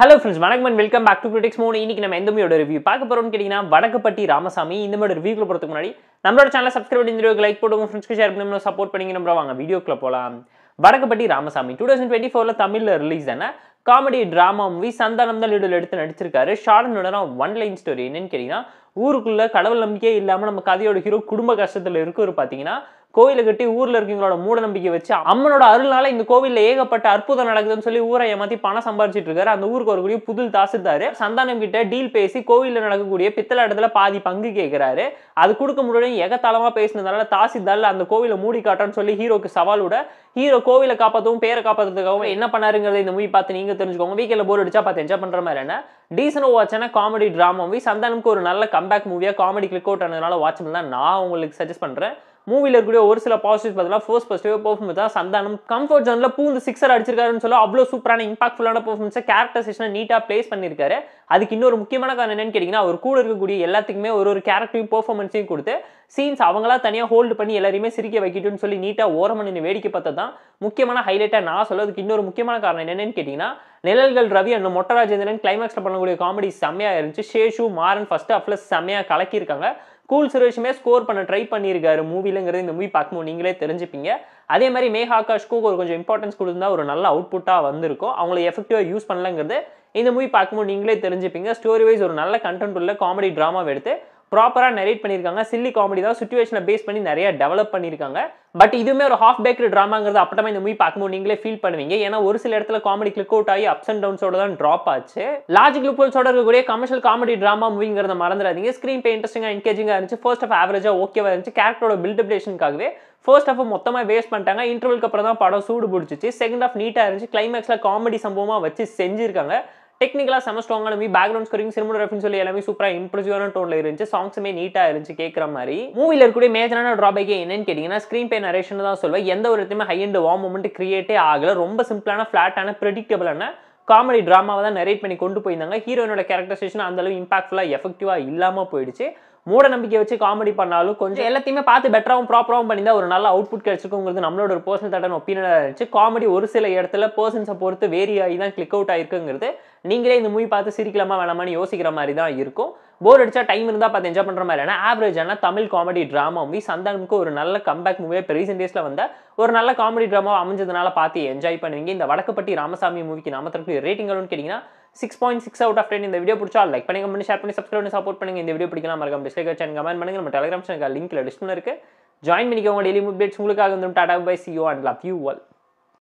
hello friends வணக்கம் and welcome back to critics மூணு இன்னைக்கு நம்ம எந்த ரிவ்யூ பார்க்க போகிறோம்னு கேட்டிங்கன்னா வடக்கப்பட்டி ராமசாமி இந்த மாதிரி ரிவ்யூக்குள்ள போகிறதுக்கு முன்னாடி நம்மளோட சேனல் சப்ஸ்கிரைப் பண்ணி இந்த லைக் போடுவோம் ஃப்ரெண்ட்ஸ்க்கு ஷேர் பண்ணி சப்போர்ட் பண்ணிங்க நம்ம வாங்க வீடியோக்குள்ள போகலாம் Vadakkupatti Ramasamy two thousand twenty ஃபோரில் தமிழில் ரிலீஸ் ஆன காமெடி ட்ராமா மூவி சந்தானம் தான் லீடில் எடுத்து நடிச்சிருக்காரு ஷாரனோட ஒன் லைன் ஸ்டோரி என்னன்னு கேட்டிங்கன்னா ஊருக்குள்ளே கடவுள் நம்பிக்கையே இல்லாமல் நம்ம கதையோட ஹீரோ குடும்ப கஷ்டத்தில் இருக்கிறவர் பார்த்தீங்கன்னா கோவிலை கட்டி ஊரில் இருக்கிறவங்களோட மூட நம்பிக்கை வச்சு அம்மனோட அருள்னால இந்த கோவிலில் ஏகப்பட்ட அற்புதம் நடக்குதுன்னு சொல்லி ஊரை ஏமாத்தி பணம் சம்பாரிச்சிட்டு இருக்காரு அந்த ஊருக்கு ஒரு கூடிய புதில் தாசில்தார் சந்தானம் கிட்ட டீல் பேசி கோவிலில் நடக்கக்கூடிய பித்தளை இடத்துல பாதி பங்கு கேட்குறாரு அது கொடுக்க முடியும் எகத்தாளமாக பேசினதால தாசித்தால் அந்த கோவிலை மூடி காட்டான்னு சொல்லி ஹீரோக்கு சவாலோட ஹீரோ கோவிலை காப்பாற்றவும் பேரை காப்பாற்றுறதுக்காகவும் என்ன பண்ணாருங்கிறத இந்த மூவி பார்த்து நீங்கள் தெரிஞ்சுக்கோங்க வீக்கில் போர் அடிச்சா பார்த்து என்ஜாய் பண்ணுற மாதிரி என்ன டீசனாக வாட்சான காமெடி ட்ராமா மூவி சந்தானுக்கு ஒரு நல்ல கம்பேக் மூவியாக காமெடி கிளிக் அவுட் ஆனதுனால வாட்ச் பண்ணலாம் நான் உங்களுக்கு சஜஸ்ட் பண்ணுறேன் மூவியில் இருக்கக்கூடிய ஒரு சில பாசிட்டிவ் பார்த்தீங்கன்னா ஃபர்ஸ்ட் ஃபஸ்ட்டு பர்ஃபார்மன்ஸ் தான் சந்தானம் கம்ஃபர்ட் ஜோனில் பூந்து சிக்ஸர் அடிச்சிருக்காருன்னு சொல்லி அவ்வளோ சூப்பரான இம்பாக்ட்ஃபுல்லான பர்ஃபார்மன்ஸை கேரக்டர் செஷனை நீட்டாக பிளேஸ் பண்ணியிருக்காரு அதுக்கு இன்னொரு முக்கியமான காரணம் என்னன்னு கேட்டிங்கன்னா அவர் கூட இருக்கக்கூடிய எல்லாத்துக்குமே ஒரு ஒரு கேரக்டரையும் பர்ஃபார்மன்ஸையும் கொடுத்து சீன்ஸ் அவங்களா தனியாக ஹோல்டு பண்ணி எல்லாரையுமே சிரிக்க வைக்கட்டும்னு சொல்லி நீட்டாக ஓரம் பண்ணி வேடிக்கை பார்த்தது தான் முக்கியமான ஹைலைட்டாக நான் சொல்ல அதுக்கு இன்னொரு முக்கியமான காரணம் என்னென்னு கேட்டிங்கன்னா நிழல்கள் ரவி அண்ட் மொட்டராஜேந்திரன் கிளைமேக்ஸில் பண்ணக்கூடிய காமெடி செம்மையாக இருந்துச்சு ஷேஷு மாறன் ஃபஸ்ட்டு அப்ளஸ் செம்மையாக கலக்கியிருக்காங்க கூல் சுரேஷுமே ஸ்கோர் பண்ண ட்ரை பண்ணியிருக்காரு மூவிலங்கிறது இந்த மூவி பார்க்கும்போது நீங்களே தெரிஞ்சுப்பீங்க அதே மாதிரி மேகா ஆகாஷ்க்கும் ஒரு கொஞ்சம் இம்பார்ட்டன்ஸ் கொடுத்துருந்தா ஒரு நல்ல அவுட்புட்டாக வந்திருக்கும் அவங்கள எஃபெக்டிவாக யூஸ் பண்ணலங்கிறது இந்த மூவி பார்க்கும்போது நீங்களே தெரிஞ்சுப்பீங்க ஸ்டோரி வைஸ் ஒரு நல்ல கண்டென்ட் உள்ள காமெடி ட்ராமாவை எடுத்து ப்ராப்பராக நரேட் பண்ணியிருக்காங்க சில்லி காமெடி தான் சுச்சுவேஷனை பேஸ் பண்ணி நிறைய டெவலப் பண்ணியிருக்காங்க பட் இதுவுமே ஒரு ஹாஃப் பேக்கரி ட்ராமாங்கிறது அப்பட்டமா இந்த மூவி பார்க்கும்போது நீங்களே ஃபீல் பண்ணுவீங்க ஏன்னா ஒரு சில இடத்துல காமெடி கிளிக் அவுட் ஆகி அப்ஸ் அண்ட் டவுன்ஸோட தான் ட்ராப் ஆச்சு லாஜிக் லுப்பல்ஸோட இருக்கக்கூடிய கமர்ஷியல் காமெடி ட்ராமா மூவிங்கிறத மறந்துடாதீங்க ஸ்க்ரீன் பே இன்ட்ரெஸ்டிங்காக என்கேஜிங்காக இருந்துச்சு ஃபர்ஸ்ட் ஆஃப் ஆவரேஜாக ஓகேவாக இருந்துச்சு கேரக்டரோட பில்டப்டேஷனுக்காகவே ஃபர்ஸ்ட் ஆஃப் மொத்தமாக வேஸ்ட் பண்ணிட்டாங்க இன்டர்வல்க்கு அப்புறம் தான் படம் சூடு பிடிச்சிச்சு செகண்ட் ஆஃப் நீட்டாக இருந்துச்சு கிளைமேக்ஸில் காமெடி சம்பவமாக வச்சு செஞ்சிருக்காங்க டெக்னிக்கலாக செம ஸ்ட்ராங்கான மூவி பேக்ரவுண்ட் ஸ்கோரிங் சினிமோகிராஃபின்னு சொல்லி எல்லாமே சூப்பராக இம்ப்ரெசிவான டோனில் இருந்துச்சு சாங்ஸுமே நீட்டாக இருந்துச்சு கேட்குற மாதிரி மூவியில் இருக்கக்கூடிய மேஜரான ட்ராபேக்கே என்னன்னு கேட்டிங்கன்னா ஸ்க்ரீன் பே நரேஷன் தான் சொல்லுவேன் எந்த ஒரு இடத்துமே ஹை அண்ட் வார் மூமெண்ட் கிரியேட்டே ஆகலை ரொம்ப சிம்பிளான ஃப்ளாட்டான ப்ரெடிக்டபிளான காமெடி ட்ராமாவை தான் நரேட் பண்ணி கொண்டு போயிருந்தாங்க ஹீரோயினோட கேரக்டரைசேஷன் அந்தளவு இம்பாக்ட்ஃபுல்லாக எஃபெக்டிவாக இல்லாமல் போயிடுச்சு மூட நம்பிக்கை வச்சு காமெடி பண்ணாலும் கொஞ்சம் எல்லாத்தையுமே பார்த்து பெட்டராகவும் ப்ராப்பராகவும் பண்ணியிருந்தா ஒரு நல்ல அவுட்புட் கிடைச்சிருக்குங்கிறது நம்மளோட ஒரு பர்சனல் தட்டன் ஒப்பீனியாக இருந்துச்சு காமெடி ஒரு சில இடத்துல பர்சன்ஸை பொறுத்து வேரி ஆகி தான் கிளிக் அவுட் ஆயிருக்குங்கிறது நீங்களே இந்த மூவி பார்த்து சிரிக்கலாமா வேணாமான்னு யோசிக்கிற மாதிரி தான் இருக்கும் போர் அடிச்சா டைம் இருந்தால் பார்த்து என்ஜாய் பண்ணுற மாதிரியான ஆவரேஜான தமிழ் காமெடி ட்ராமா மூவி சந்தானுக்கு ஒரு நல்ல கம்பேக் மூவியாக இப்போ ரீசெண்ட் டேஸில் வந்த ஒரு நல்ல காமெடி ட்ராமா அமைஞ்சதுனால பார்த்து என்ஜாய் பண்ணுவீங்க இந்த வடக்கப்பட்டி ராமசாமி மூவிக்கு நாமத்திற்கு ரேட்டிங் கேட்டிங்கன்னா six point six out of ten இந்த வீடியோ பிடிச்சா லைக் பண்ணி கமெண்ட் ஷேர் பண்ணி சப்ஸ்கிரைப் பண்ணி சப்போர்ட் பண்ணுங்க இந்த வீடியோ பிடிக்கலாம் மறக்காம டிஸ்லைக் சேனல் கமெண்ட் பண்ணுங்க நம்ம டெலிகிராம் சேனல் லிங்க்ல டிஸ்கிரிப்ஷன் இருக்கு ஜாயின் பண்ணிக்கோங்க டெய்லி அப்டேட்ஸ் உங்களுக்காக வந்து tata bye see you and love you all